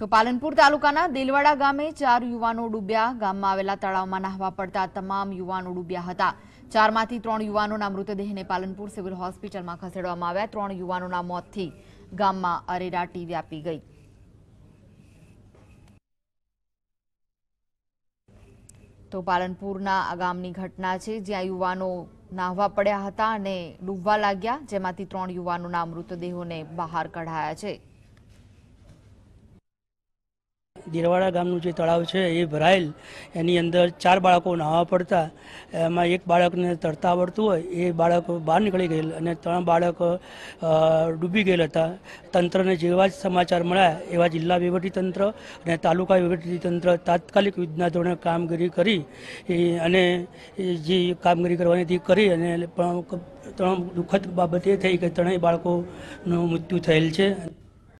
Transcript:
તો પાલનપુર તાલુકાના દિલવાડા ગામે ચાર યુવાનો ડૂબ્યા ગામમાં આવેલા તળાવમાં નાહવા પડતા તમામ યુવાનો ડૂબ્યા હતા ચારમાંથી ત્રણ યુવાનોના મૃતદેહને પાલનપુર સિવિલ હોસ્પિટલમાં ખસેડવામાં આવ્યા ત્રણ યુવાનોના મોતથી ગામમાં અરેરાટી વ્યાપી ગઈ તો પાલનપુરના આ ગામની ઘટના છે જ્યાં યુવાનો નાહવા પડ્યા હતા અને ડૂબવા લાગ્યા જેમાંથી ત્રણ યુવાનોના મૃતદેહોને બહાર કઢાયા છે દેરવાડા ગામનું જે તળાવ છે એ ભરાયેલ એની અંદર ચાર બાળકો નાહવા પડતા એમાં એક બાળકને તરતા આવડતું હોય એ બાળક બહાર નીકળી ગયેલ અને ત્રણ બાળક ડૂબી ગયેલ હતા તંત્રને જેવા જ સમાચાર મળ્યા એવા જિલ્લા તંત્ર અને તાલુકા તંત્ર તાત્કાલિક યુદ્ધના ધોરણે કામગીરી કરી અને જે કામગીરી કરવાની હતી કરી અને પણ ત્રણ દુઃખદ બાબત એ થઈ કે ત્રણેય બાળકોનું મૃત્યુ થયેલ છે